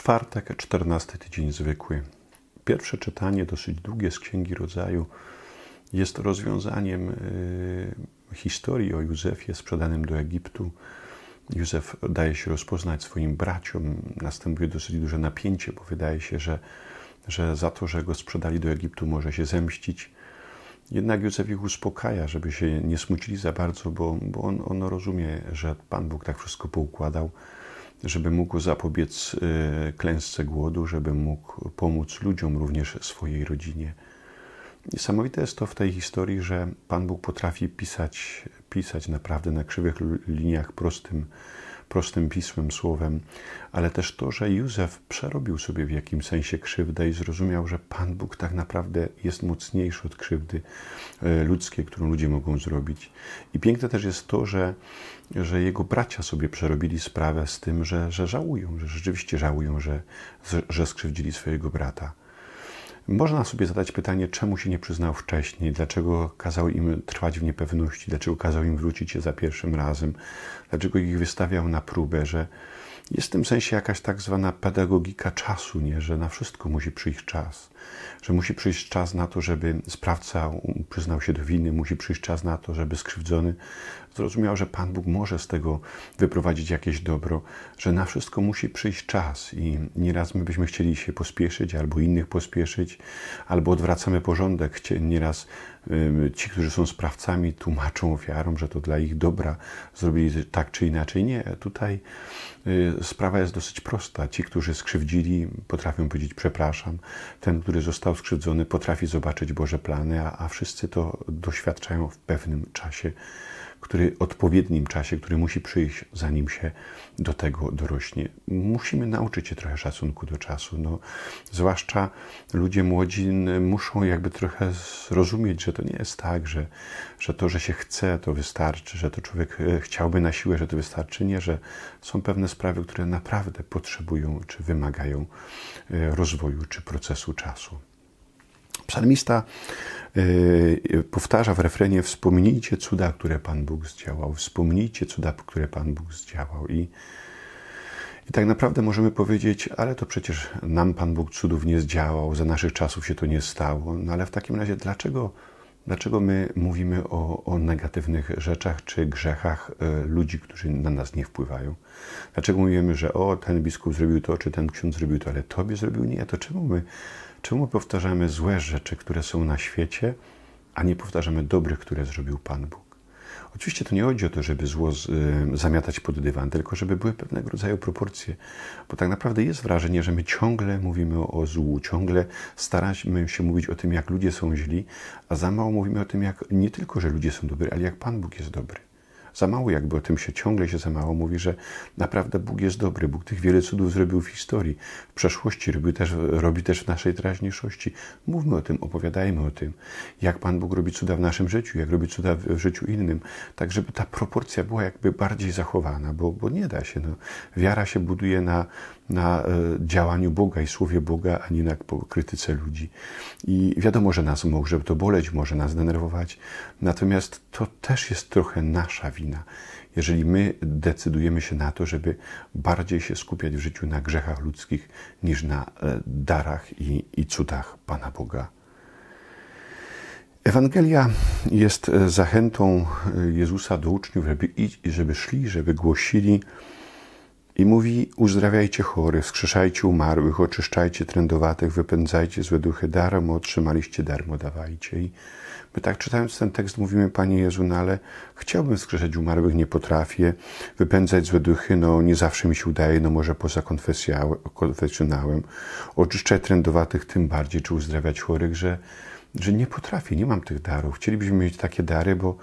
Czwartek, 14 tydzień zwykły. Pierwsze czytanie, dosyć długie z Księgi Rodzaju, jest rozwiązaniem y, historii o Józefie sprzedanym do Egiptu. Józef daje się rozpoznać swoim braciom. Następuje dosyć duże napięcie, bo wydaje się, że, że za to, że go sprzedali do Egiptu, może się zemścić. Jednak Józef ich uspokaja, żeby się nie smucili za bardzo, bo, bo on, on rozumie, że Pan Bóg tak wszystko poukładał żeby mógł zapobiec y, klęsce głodu, żeby mógł pomóc ludziom, również swojej rodzinie. Niesamowite jest to w tej historii, że Pan Bóg potrafi pisać, pisać naprawdę na krzywych liniach prostym, prostym pismem, słowem, ale też to, że Józef przerobił sobie w jakimś sensie krzywdę i zrozumiał, że Pan Bóg tak naprawdę jest mocniejszy od krzywdy e, ludzkiej, którą ludzie mogą zrobić. I piękne też jest to, że, że jego bracia sobie przerobili sprawę z tym, że, że żałują, że rzeczywiście żałują, że, że skrzywdzili swojego brata. Można sobie zadać pytanie, czemu się nie przyznał wcześniej, dlaczego kazał im trwać w niepewności, dlaczego kazał im wrócić się za pierwszym razem, dlaczego ich wystawiał na próbę, że jest w tym sensie jakaś tak zwana pedagogika czasu, nie? że na wszystko musi przyjść czas. Że musi przyjść czas na to, żeby sprawca przyznał się do winy, musi przyjść czas na to, żeby skrzywdzony zrozumiał, że Pan Bóg może z tego wyprowadzić jakieś dobro, że na wszystko musi przyjść czas i nieraz my byśmy chcieli się pospieszyć albo innych pospieszyć, albo odwracamy porządek, nieraz Ci, którzy są sprawcami, tłumaczą ofiarom, że to dla ich dobra zrobili tak czy inaczej. Nie, tutaj y, sprawa jest dosyć prosta. Ci, którzy skrzywdzili, potrafią powiedzieć przepraszam. Ten, który został skrzywdzony, potrafi zobaczyć Boże plany, a, a wszyscy to doświadczają w pewnym czasie który w odpowiednim czasie, który musi przyjść, zanim się do tego dorośnie. Musimy nauczyć się trochę szacunku do czasu. No, zwłaszcza ludzie młodzi muszą jakby trochę zrozumieć, że to nie jest tak, że, że to, że się chce, to wystarczy, że to człowiek e, chciałby na siłę, że to wystarczy. Nie, że są pewne sprawy, które naprawdę potrzebują czy wymagają e, rozwoju czy procesu czasu. Psalmista yy, powtarza w refrenie: Wspomnijcie cuda, które Pan Bóg zdziałał, wspomnijcie cuda, które Pan Bóg zdziałał. I, I tak naprawdę możemy powiedzieć: Ale to przecież nam Pan Bóg cudów nie zdziałał, za naszych czasów się to nie stało. No ale w takim razie, dlaczego Dlaczego my mówimy o, o, negatywnych rzeczach czy grzechach y, ludzi, którzy na nas nie wpływają? Dlaczego mówimy, że o, ten biskup zrobił to, czy ten ksiądz zrobił to, ale tobie zrobił nie? To czemu my, czemu powtarzamy złe rzeczy, które są na świecie, a nie powtarzamy dobrych, które zrobił Pan Bóg? Oczywiście to nie chodzi o to, żeby zło y, zamiatać pod dywan, tylko żeby były pewnego rodzaju proporcje, bo tak naprawdę jest wrażenie, że my ciągle mówimy o złu, ciągle staramy się mówić o tym, jak ludzie są źli, a za mało mówimy o tym, jak nie tylko, że ludzie są dobry, ale jak Pan Bóg jest dobry. Za mało jakby o tym się ciągle się za mało mówi, że naprawdę Bóg jest dobry. Bóg tych wiele cudów zrobił w historii, w przeszłości, robi też, robi też w naszej teraźniejszości. Mówmy o tym, opowiadajmy o tym, jak Pan Bóg robi cuda w naszym życiu, jak robi cuda w życiu innym, tak żeby ta proporcja była jakby bardziej zachowana, bo, bo nie da się. No. Wiara się buduje na, na e, działaniu Boga i słowie Boga, a nie na krytyce ludzi. I wiadomo, że nas może to boleć, może nas denerwować, natomiast to też jest trochę nasza wina jeżeli my decydujemy się na to, żeby bardziej się skupiać w życiu na grzechach ludzkich niż na e, darach i, i cudach Pana Boga. Ewangelia jest e, zachętą e, Jezusa do uczniów, żeby, iść, żeby szli, żeby głosili i mówi: Uzdrawiajcie chorych, wskrzeszajcie umarłych, oczyszczajcie trędowatych, wypędzajcie złe duchy, darmo otrzymaliście, darmo dawajcie. I my tak czytając ten tekst mówimy: Panie Jezu, no ale chciałbym wskrzeszać umarłych, nie potrafię, wypędzać złe duchy, no nie zawsze mi się udaje, no może poza konfesjonałem, oczyszczać trędowatych tym bardziej, czy uzdrawiać chorych, że że nie potrafię, nie mam tych darów. Chcielibyśmy mieć takie dary, bo,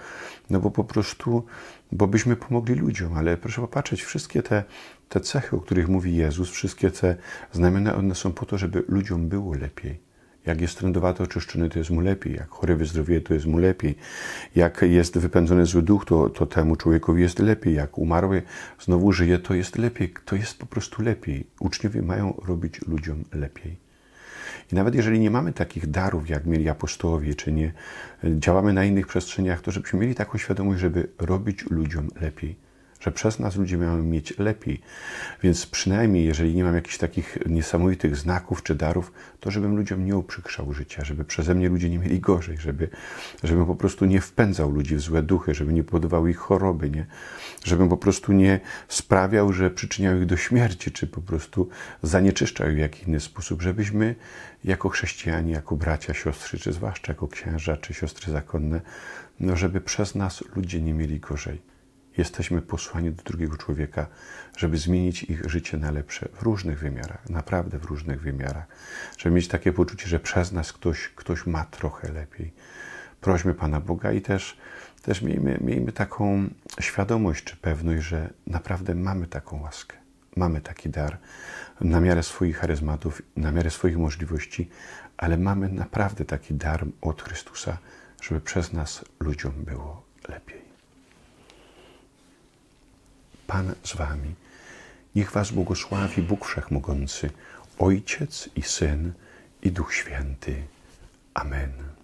no bo po prostu, bo byśmy pomogli ludziom, ale proszę popatrzeć, wszystkie te te cechy, o których mówi Jezus, wszystkie te znamiona, one są po to, żeby ludziom było lepiej. Jak jest trendowato oczyszczony, to jest mu lepiej. Jak chory wyzdrowieje, to jest mu lepiej. Jak jest wypędzony zły duch, to, to temu człowiekowi jest lepiej. Jak umarły, znowu żyje, to jest lepiej. To jest po prostu lepiej. Uczniowie mają robić ludziom lepiej. I nawet jeżeli nie mamy takich darów, jak mieli apostołowie, czy nie e, działamy na innych przestrzeniach, to żebyśmy mieli taką świadomość, żeby robić ludziom lepiej że przez nas ludzie mają mieć lepiej. Więc przynajmniej, jeżeli nie mam jakichś takich niesamowitych znaków czy darów, to żebym ludziom nie uprzykrzał życia, żeby przeze mnie ludzie nie mieli gorzej, żeby, żebym po prostu nie wpędzał ludzi w złe duchy, żeby nie podawał ich choroby, nie? żebym po prostu nie sprawiał, że przyczyniał ich do śmierci, czy po prostu zanieczyszczał ich w jakiś inny sposób, żebyśmy jako chrześcijanie, jako bracia, siostry, czy zwłaszcza jako księża, czy siostry zakonne, no żeby przez nas ludzie nie mieli gorzej jesteśmy posłani do drugiego człowieka, żeby zmienić ich życie na lepsze w różnych wymiarach, naprawdę w różnych wymiarach, żeby mieć takie poczucie, że przez nas ktoś, ktoś ma trochę lepiej. Prośmy Pana Boga i też, też miejmy, miejmy taką świadomość czy pewność, że naprawdę mamy taką łaskę mamy taki dar na miarę swoich charyzmatów, na miarę swoich możliwości, ale mamy naprawdę taki dar od Chrystusa, żeby przez nas ludziom było lepiej. Pan z wami. Niech was błogosławi Bóg Wszechmogący, Ojciec i Syn i Duch Święty. Amen.